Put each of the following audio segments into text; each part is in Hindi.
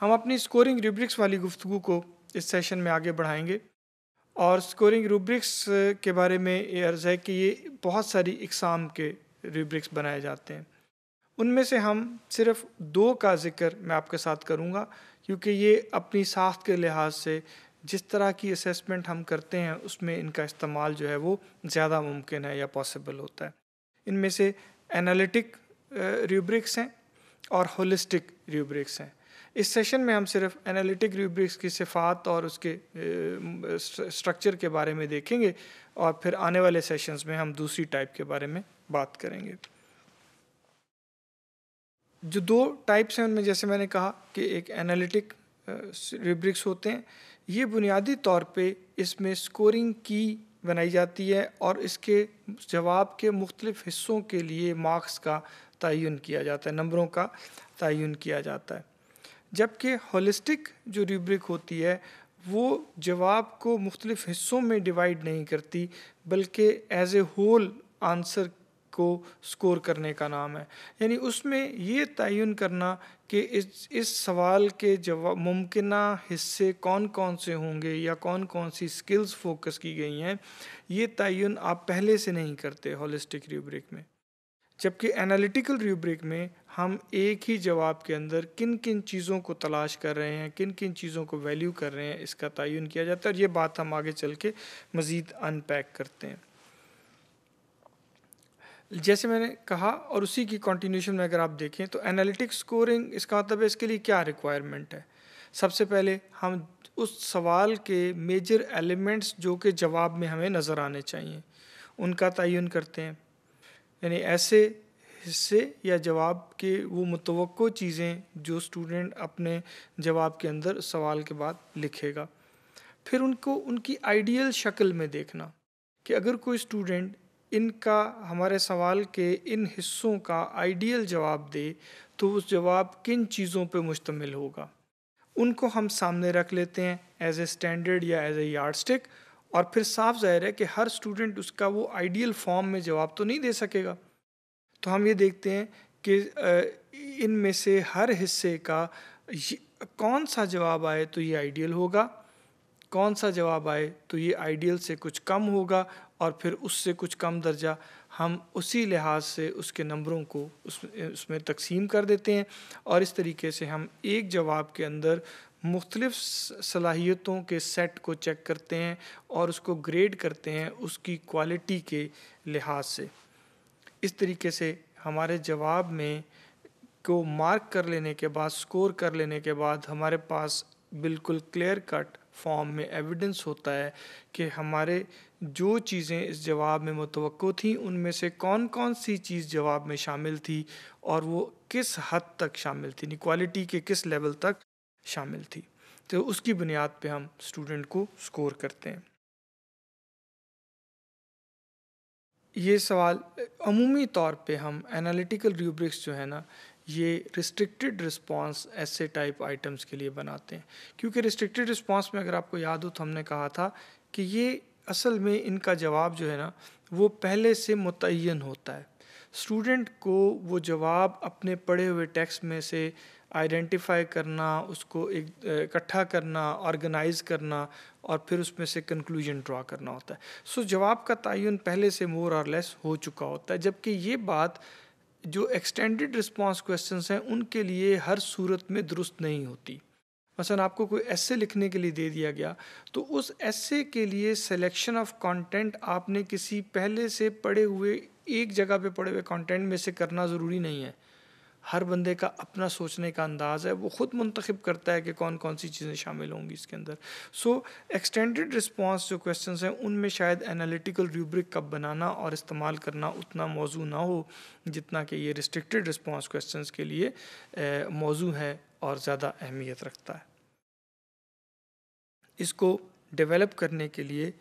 हम अपनी स्कोरिंग रूब्रिक्स वाली गुफ्तु को इस सेशन में आगे बढ़ाएंगे और स्कोरिंग रूब्रिक्स के बारे में ये अर्ज़ है कि ये बहुत सारी इकसाम के रूब्रिक्स बनाए जाते हैं उनमें से हम सिर्फ दो का जिक्र मैं आपके साथ करूँगा क्योंकि ये अपनी साख के लिहाज से जिस तरह की असेसमेंट हम करते हैं उसमें इनका इस्तेमाल जो है वो ज़्यादा मुमकिन है या पॉसिबल होता है इनमें से एनालिटिक रूब्रिक्स हैं और होलिस्टिक रूब्रिक्स हैं इस सेशन में हम सिर्फ एनालिटिक रूब्रिक्स की सिफात और उसके स्ट्रक्चर के बारे में देखेंगे और फिर आने वाले सेशंस में हम दूसरी टाइप के बारे में बात करेंगे जो दो टाइप्स हैं उनमें जैसे मैंने कहा कि एक एनालिटिक रूब्रिक्स होते हैं ये बुनियादी तौर पे इसमें स्कोरिंग की बनाई जाती है और इसके जवाब के मुख्तलिफ हिस्सों के लिए मार्क्स का तयन किया जाता है नंबरों का तयन किया जाता है जबकि होलिस्टिक जो रूब्रिक होती है वो जवाब को मुख्तलिफ हिस्सों में डिवाइड नहीं करती बल्कि एज ए होल आंसर को स्कोर करने का नाम है यानी उसमें ये तयन करना कि इस इस सवाल के जवाब मुमकिन हिस्से कौन कौन से होंगे या कौन कौन सी स्किल्स फोकस की गई हैं ये तयन आप पहले से नहीं करते होलिस्टिक रूब्रिक में जबकि एनालिटिकल रूब्रिक में हम एक ही जवाब के अंदर किन किन चीज़ों को तलाश कर रहे हैं किन किन चीज़ों को वैल्यू कर रहे हैं इसका तयन किया जाता है और ये बात हम आगे चल के मज़ीद अनपैक करते हैं जैसे मैंने कहा और उसी की कंटिन्यूशन में अगर आप देखें तो एनालिटिक स्कोरिंग इसका मतलब है इसके लिए क्या रिक्वायरमेंट है सबसे पहले हम उस सवाल के मेजर एलिमेंट्स जो कि जवाब में हमें नज़र आने चाहिए उनका तयन करते हैं यानी ऐसे हिस्से या जवाब के वो मुतव चीज़ें जो स्टूडेंट अपने जवाब के अंदर सवाल के बाद लिखेगा फिर उनको उनकी आइडियल शक्ल में देखना कि अगर कोई स्टूडेंट इनका हमारे सवाल के इन हिस्सों का आइडियल जवाब दे तो उस जवाब किन चीज़ों पर मुश्तमिल होगा उनको हम सामने रख लेते हैं एज ए स्टैंडर्ड या एज ए यार्ड स्टिक और फिर साफ जाहिर है कि हर स्टूडेंट उसका वो आइडियल फॉर्म में जवाब तो नहीं दे सकेगा तो हम ये देखते हैं कि इनमें से हर हिस्से का कौन सा जवाब आए तो ये आइडियल होगा कौन सा जवाब आए तो ये आइडियल से कुछ कम होगा और फिर उससे कुछ कम दर्जा हम उसी लिहाज से उसके नंबरों को उस उसमें तकसीम कर देते हैं और इस तरीके से हम एक जवाब के अंदर मुख्तलिफ़ सलाहियतों के सेट को चेक करते हैं और उसको ग्रेड करते हैं उसकी क्वालिटी के लिहाज से इस तरीके से हमारे जवाब में को मार्क कर लेने के बाद स्कोर कर लेने के बाद हमारे पास बिल्कुल क्लियर कट फॉर्म में एविडेंस होता है कि हमारे जो चीज़ें इस जवाब में मुतव थी उनमें से कौन कौन सी चीज़ जवाब में शामिल थी और वो किस हद तक शामिल थी क्वालिटी के किस लेवल तक शामिल थी तो उसकी बुनियाद पे हम स्टूडेंट को स्कोर करते हैं ये सवाल अमूमी तौर पे हम एनालिटिकल रूब्रिक्स जो है ना ये रिस्ट्रिक्टेड रिस्पांस ऐसे टाइप आइटम्स के लिए बनाते हैं क्योंकि रिस्ट्रिक्टेड रिस्पांस में अगर आपको याद हो तो हमने कहा था कि ये असल में इनका जवाब जो है ना वो पहले से मुतन होता है स्टूडेंट को वो जवाब अपने पढ़े हुए टेक्स्ट में से आइडेंटिफाई करना उसको एक इकट्ठा करना ऑर्गेनाइज करना और फिर उसमें से कंक्लूजन ड्रा करना होता है सो so, जवाब का तयन पहले से मोर और लेस हो चुका होता है जबकि ये बात जो एक्सटेंडेड रिस्पॉन्स क्वेश्चन हैं उनके लिए हर सूरत में दुरुस्त नहीं होती मसलन आपको कोई ऐसे लिखने के लिए दे दिया गया तो उस ऐसे के लिए सिलेक्शन ऑफ कंटेंट आपने किसी पहले से पढ़े हुए एक जगह पे पड़े हुए कंटेंट में से करना ज़रूरी नहीं है हर बंदे का अपना सोचने का अंदाज़ है वो ख़ुद मंतखब करता है कि कौन कौन सी चीज़ें शामिल होंगी इसके अंदर सो एक्सटेंडेड रिस्पॉन्स जो क्वेश्चन हैं उनमें शायद एनालिटिकल रूब्रिक का बनाना और इस्तेमाल करना उतना मौजू ना हो जितना कि ये रिस्ट्रिक्टेड रिस्पॉन्स क्वेश्चन के लिए मौजू है और ज़्यादा अहमियत रखता है इसको डेवलप करने के लिए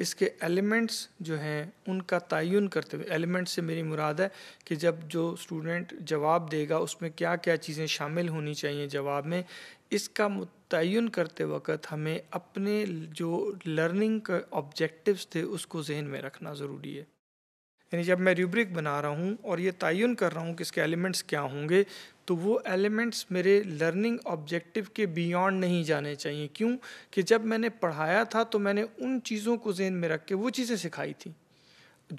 इसके एलिमेंट्स जो हैं उनका तयन करते हुए एलिमेंट्स से मेरी मुराद है कि जब जो स्टूडेंट जवाब देगा उसमें क्या क्या चीज़ें शामिल होनी चाहिए जवाब में इसका तयन करते वक्त हमें अपने जो लर्निंग का ऑब्जेक्टिव्स थे उसको जहन में रखना ज़रूरी है यानी जब मैं रूब्रिक बना रहा हूँ और ये तयन कर रहा हूँ कि इसके एलिमेंट्स क्या होंगे तो वो एलिमेंट्स मेरे लर्निंग ऑब्जेक्टिव के बियॉन्ड नहीं जाने चाहिए क्यों कि जब मैंने पढ़ाया था तो मैंने उन चीज़ों को जहन में रख के वो चीज़ें सिखाई थी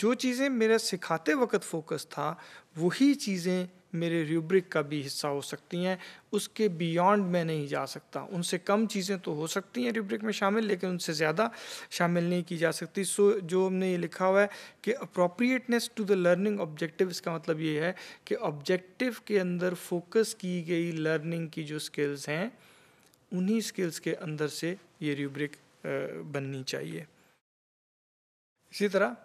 जो चीज़ें मेरा सिखाते वक्त फोकस था वही चीज़ें मेरे रूब्रिक का भी हिस्सा हो सकती हैं उसके बियॉन्ड मैं नहीं जा सकता उनसे कम चीज़ें तो हो सकती हैं रूब्रिक में शामिल लेकिन उनसे ज़्यादा शामिल नहीं की जा सकती सो जो हमने ये लिखा हुआ है कि appropriateness to the learning objective इसका मतलब ये है कि ऑब्जेक्टिव के अंदर फोकस की गई लर्निंग की जो स्किल्स हैं उन्हीं स्किल्स के अंदर से ये रूब्रिक बननी चाहिए इसी तरह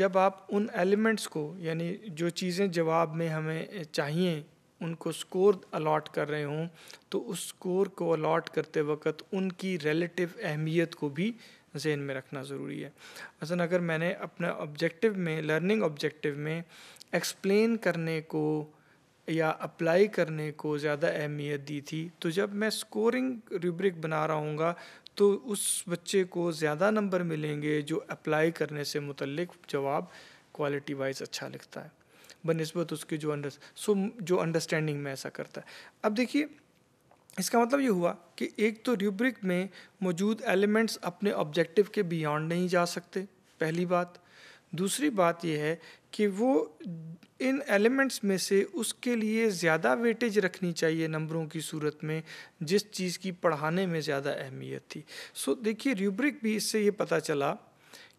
जब आप उन एलिमेंट्स को यानी जो चीज़ें जवाब में हमें चाहिए उनको स्कोर अलॉट कर रहे हों तो उस स्कोर को अलॉट करते वक्त उनकी रिलेटिव अहमियत को भी जहन में रखना ज़रूरी है मसलन अगर मैंने अपने ऑब्जेक्टिव में लर्निंग ऑब्जेक्टिव में एक्सप्लेन करने को या अप्लाई करने को ज़्यादा अहमियत दी थी तो जब मैं स्कोरिंग रूब्रिक बना रहा हूँगा तो उस बच्चे को ज़्यादा नंबर मिलेंगे जो अप्लाई करने से मुतलक जवाब क्वालिटी वाइज अच्छा लिखता है बनस्बत उसके जो अंडर सो जो अंडरस्टैंडिंग में ऐसा करता है अब देखिए इसका मतलब ये हुआ कि एक तो रूब्रिक में मौजूद एलिमेंट्स अपने ऑब्जेक्टिव के बियॉन्ड नहीं जा सकते पहली बात दूसरी बात यह है कि वो इन एलिमेंट्स में से उसके लिए ज़्यादा वेटेज रखनी चाहिए नंबरों की सूरत में जिस चीज़ की पढ़ाने में ज़्यादा अहमियत थी सो देखिए रूब्रिक भी इससे ये पता चला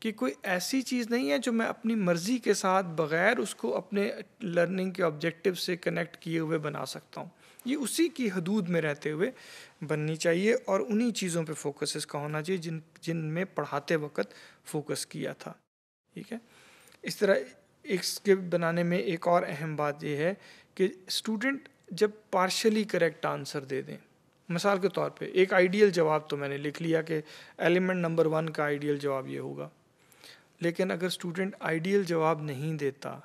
कि कोई ऐसी चीज़ नहीं है जो मैं अपनी मर्ज़ी के साथ बग़ैर उसको अपने लर्निंग के ऑब्जेक्टिव से कनेक्ट किए हुए बना सकता हूँ ये उसी की हदूद में रहते हुए बननी चाहिए और उन्हीं चीज़ों पे फोकस इसका होना चाहिए जिन जिन में पढ़ाते वक्त फोकस किया था ठीक है इस तरह एक स्क्रिप्ट बनाने में एक और अहम बात यह है कि स्टूडेंट जब पार्शली करेक्ट आंसर दे दें मिसाल के तौर पे एक आइडियल जवाब तो मैंने लिख लिया कि एलिमेंट नंबर वन का आइडियल जवाब ये होगा लेकिन अगर स्टूडेंट आइडियल जवाब नहीं देता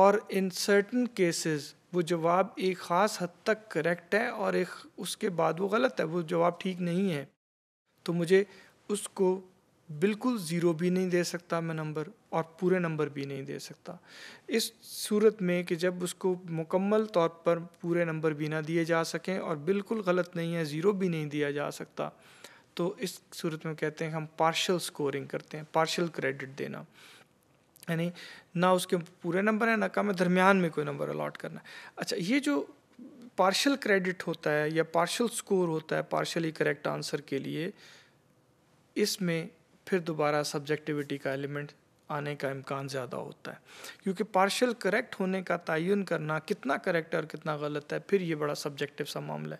और इन सर्टन केसेस वो जवाब एक ख़ास हद तक करेक्ट है और एक उसके बाद वो गलत है वो जवाब ठीक नहीं है तो मुझे उसको बिल्कुल ज़ीरो भी नहीं दे सकता मैं नंबर और पूरे नंबर भी नहीं दे सकता इस सूरत में कि जब उसको मुकम्मल तौर पर पूरे नंबर भी ना दिए जा सकें और बिल्कुल गलत नहीं है ज़ीरो भी नहीं दिया जा सकता तो इस सूरत में कहते हैं हम पार्शल स्कोरिंग करते हैं पार्शल क्रेडिट देना यानी ना उसके पूरे नंबर हैं ना कम है दरमियान में कोई नंबर अलाट करना अच्छा ये जो पार्शल क्रेडिट होता है या पार्शल स्कोर होता है पार्शली करेक्ट आंसर के लिए इसमें फिर दोबारा सब्जेक्टिविटी का एलिमेंट आने का इम्कान ज़्यादा होता है क्योंकि पार्शल करेक्ट होने का तयन करना कितना करेक्ट और कितना गलत है फिर ये बड़ा सब्जेक्टिव सा मामला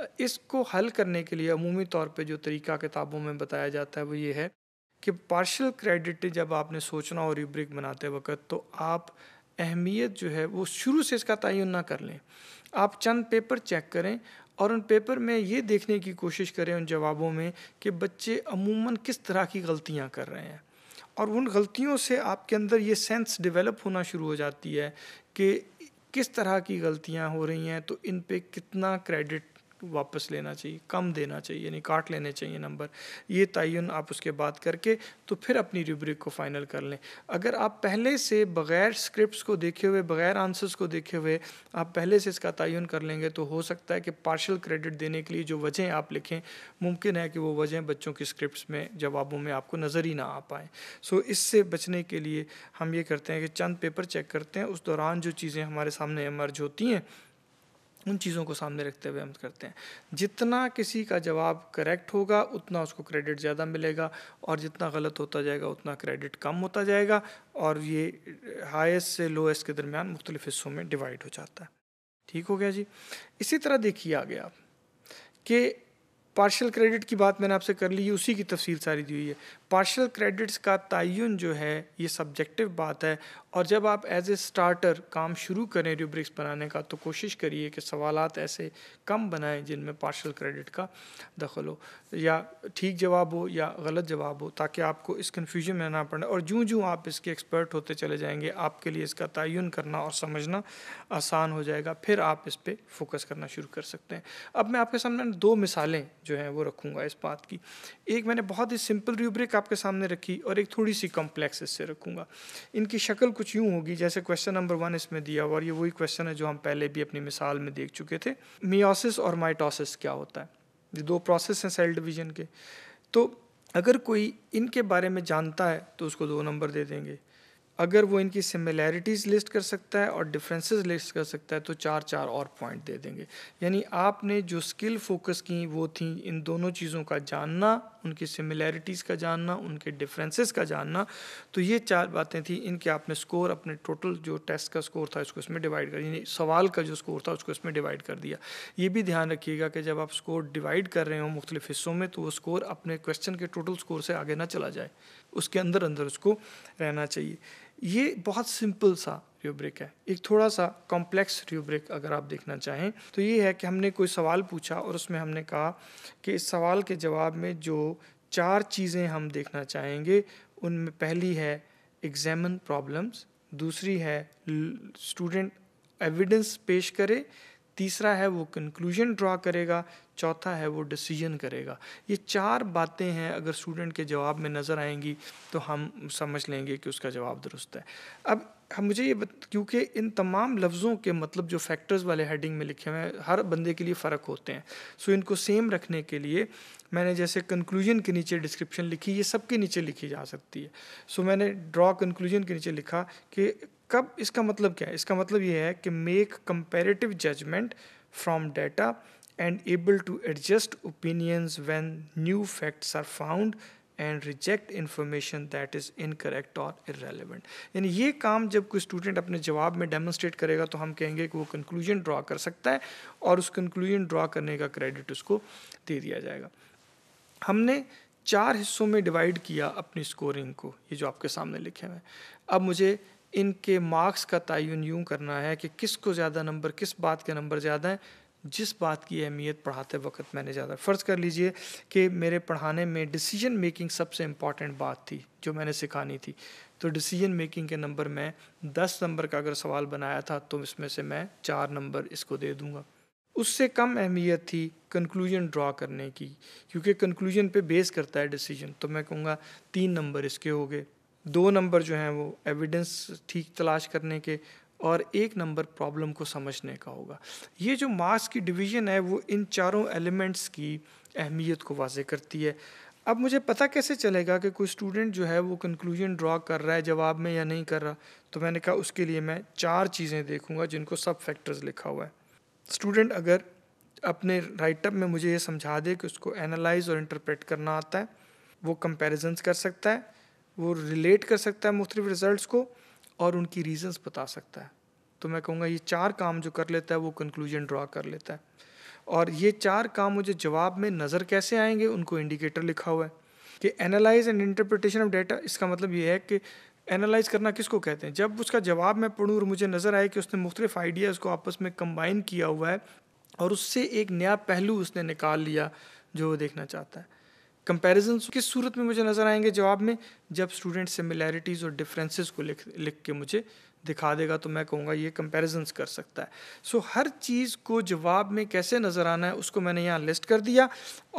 है इसको हल करने के लिए अमूमी तौर पे जो तरीका किताबों में बताया जाता है वो ये है कि पार्शल क्रेडिट जब आपने सोचना और रूब्रिक बनाते वक्त तो आप अहमियत जो है वो शुरू से इसका तयन ना कर लें आप चंद पेपर चेक करें और उन पेपर में ये देखने की कोशिश करें उन जवाबों में कि बच्चे अमूमन किस तरह की गलतियाँ कर रहे हैं और उन गलतियों से आपके अंदर ये सेंस डेवलप होना शुरू हो जाती है कि किस तरह की गलतियाँ हो रही हैं तो इन पे कितना क्रेडिट वापस लेना चाहिए कम देना चाहिए यानी काट लेने चाहिए नंबर ये तयन आप उसके बाद करके तो फिर अपनी रूब्रिक को फाइनल कर लें अगर आप पहले से बग़ैर स्क्रिप्ट को देखे हुए बग़ैर आंसर्स को देखे हुए आप पहले से इसका तयन कर लेंगे तो हो सकता है कि पार्शल क्रेडिट देने के लिए जो वजह आप लिखें मुमकिन है कि वो वजह बच्चों की स्क्रिप्ट में जवाबों में आपको नज़र ही ना आ पाए सो इससे बचने के लिए हम ये करते हैं कि चंद पेपर चेक करते हैं उस दौरान जो चीज़ें हमारे सामने एमर्ज होती हैं उन चीज़ों को सामने रखते हुए हम करते हैं जितना किसी का जवाब करेक्ट होगा उतना उसको क्रेडिट ज़्यादा मिलेगा और जितना गलत होता जाएगा उतना क्रेडिट कम होता जाएगा और ये हाईस्ट से लोएस्ट के दरमियान मुख्तलिफ हिस्सों में डिवाइड हो जाता है ठीक हो गया जी इसी तरह देखिए आगे आप कि पार्शल क्रेडिट की बात मैंने आपसे कर ली है उसी की तफसील सारी दी हुई है पार्शल क्रेडिट्स का तयन जो है ये सब्जेक्टिव बात है और जब आप एज ए स्टार्टर काम शुरू करें रूब्रिक्स बनाने का तो कोशिश करिए कि सवालत ऐसे कम बनाएं जिनमें पार्शल क्रेडिट का दखल हो या ठीक जवाब हो या गलत जवाब हो ताकि आपको इस कन्फ्यूजन में ना पड़े और जूँ जूँ आप इसके एक्सपर्ट होते चले जाएंगे आपके लिए इसका तयन करना और समझना आसान हो जाएगा फिर आप इस पर फोकस करना शुरू कर सकते हैं अब मैं आपके सामने दो मिसालें जो हैं वो रखूँगा इस बात की एक मैंने बहुत ही सिंपल रूब्रिक आपके सामने रखी और एक थोड़ी सी कॉम्प्लेक्स इससे रखूँगा इनकी शक्ल कुछ यूँ होगी जैसे क्वेश्चन नंबर वन इसमें दिया हुआ और ये वही क्वेश्चन है जो हम पहले भी अपनी मिसाल में देख चुके थे मियोसिस और माइटोसिस क्या होता है ये दो प्रोसेस हैं सेल डिवीजन के तो अगर कोई इनके बारे में जानता है तो उसको दो नंबर दे देंगे अगर वो इनकी सिमिलैरिटीज़ लिस्ट कर सकता है और डिफरेंसेस लिस्ट कर सकता है तो चार चार और पॉइंट दे देंगे यानी आपने जो स्किल फोकस की वो थी इन दोनों चीज़ों का जानना उनकी सिमिलैरिटीज़ का जानना उनके डिफरेंसेस का जानना तो ये चार बातें थी इनके आपने स्कोर अपने टोटल जो टेस्ट का स्कोर था इसको इसमें डिवाइड कर यानी सवाल का जो स्कोर था उसको इसमें डिवाइड कर दिया ये भी ध्यान रखिएगा कि जब आप स्कोर डिवाइड कर रहे हो मुख्तलिफ हिस्सों में तो वो स्कोर अपने क्वेश्चन के टोटल स्कोर से आगे ना चला जाए उसके अंदर अंदर उसको रहना चाहिए ये बहुत सिंपल सा रूब्रिक है एक थोड़ा सा कॉम्प्लेक्स रूब्रिक अगर आप देखना चाहें तो ये है कि हमने कोई सवाल पूछा और उसमें हमने कहा कि इस सवाल के जवाब में जो चार चीज़ें हम देखना चाहेंगे उनमें पहली है एग्जामिन प्रॉब्लम्स दूसरी है स्टूडेंट एविडेंस पेश करे तीसरा है वो कंक्लूजन ड्रॉ करेगा चौथा है वो डिसीजन करेगा ये चार बातें हैं अगर स्टूडेंट के जवाब में नज़र आएंगी तो हम समझ लेंगे कि उसका जवाब दुरुस्त है अब हम मुझे ये क्योंकि इन तमाम लफ्ज़ों के मतलब जो फैक्टर्स वाले हेडिंग में लिखे हुए हैं हर बंदे के लिए फ़र्क होते हैं सो इनको सेम रखने के लिए मैंने जैसे कंक्लूजन के नीचे डिस्क्रिप्शन लिखी ये सब के नीचे लिखी जा सकती है सो मैंने ड्रॉ कंक्लूजन के नीचे लिखा कि कब इसका मतलब क्या है इसका मतलब ये है कि make comparative judgement from data and able to adjust opinions when new facts are found and reject information that is incorrect और इरेलीवेंट यानी ये काम जब कोई स्टूडेंट अपने जवाब में डेमोन्स्ट्रेट करेगा तो हम कहेंगे कि वो कंक्लूजन ड्रा कर सकता है और उस कंक्लूजन ड्रा करने का क्रेडिट उसको दे दिया जाएगा हमने चार हिस्सों में डिवाइड किया अपनी स्कोरिंग को ये जो आपके सामने लिखे हुए हैं अब मुझे इनके मार्क्स का तयन यूँ करना है कि किसको ज़्यादा नंबर किस बात के नंबर ज़्यादा हैं जिस बात की अहमियत पढ़ाते वक्त मैंने ज़्यादा फ़र्ज़ कर लीजिए कि मेरे पढ़ाने में डिसीजन मेकिंग सबसे इम्पॉर्टेंट बात थी जो मैंने सिखानी थी तो डिसीजन मेकिंग के नंबर में दस नंबर का अगर सवाल बनाया था तो इसमें से मैं चार नंबर इसको दे दूँगा उससे कम अहमियत थी कंक्लूजन ड्रा करने की क्योंकि कंक्लूजन पे बेस करता है डिसीजन तो मैं कहूँगा तीन नंबर इसके हो गए दो नंबर जो हैं वो एविडेंस ठीक तलाश करने के और एक नंबर प्रॉब्लम को समझने का होगा ये जो मार्क्स की डिवीजन है वो इन चारों एलिमेंट्स की अहमियत को वाजे करती है अब मुझे पता कैसे चलेगा कि कोई स्टूडेंट जो है वो कंक्लूजन ड्रॉ कर रहा है जवाब में या नहीं कर रहा तो मैंने कहा उसके लिए मैं चार चीज़ें देखूंगा जिनको सब फैक्टर्स लिखा हुआ है स्टूडेंट अगर अपने राइटअप में मुझे ये समझा दे कि उसको एनालाइज और इंटरप्रेट करना आता है वो कंपेरिजन्स कर सकता है वो रिलेट कर सकता है मुख्तलिफ रिजल्ट को और उनकी रीजन्स बता सकता है तो मैं कहूँगा ये चार काम जो कर लेता है वो कंक्लूजन ड्रा कर लेता है और ये चार काम मुझे जवाब में नज़र कैसे आएंगे उनको इंडिकेटर लिखा हुआ है कि analyse and interpretation of data इसका मतलब ये है कि एनालाइज करना किसको कहते हैं जब उसका जवाब मैं पढ़ूँ और मुझे नज़र आए कि उसने मुख्तलिफ आइडियाज़ को आपस में कंबाइन किया हुआ है और उससे एक नया पहलू उसने निकाल लिया जो वो देखना चाहता है कंपेरिजन किस सूरत में मुझे नज़र आएंगे जवाब में जब स्टूडेंट सिमिलैरिटीज़ और डिफरेंसेस को लिख लिख के मुझे दिखा देगा तो मैं कहूँगा ये कंपेरिजन्स कर सकता है सो so, हर चीज़ को जवाब में कैसे नज़र आना है उसको मैंने यहाँ लिस्ट कर दिया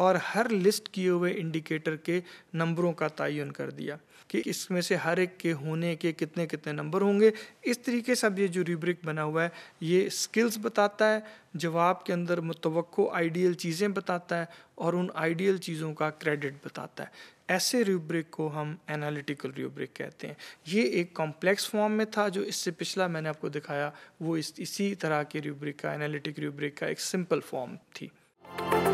और हर लिस्ट किए हुए इंडिकेटर के नंबरों का तयन कर दिया कि इसमें से हर एक के होने के कितने कितने नंबर होंगे इस तरीके से अब ये जो रूब्रिक बना हुआ है ये स्किल्स बताता है जवाब के अंदर मुतव आइडियल चीज़ें बताता है और उन आइडियल चीज़ों का क्रेडिट बताता है ऐसे रूब्रिक को हम एनालिटिकल रूब्रिक कहते हैं ये एक कॉम्प्लेक्स फॉर्म में था जो इससे पिछला मैंने आपको दिखाया वो इस इसी तरह के रूब्रिक का एनालिटिक रूब्रिक का एक सिंपल फॉर्म थी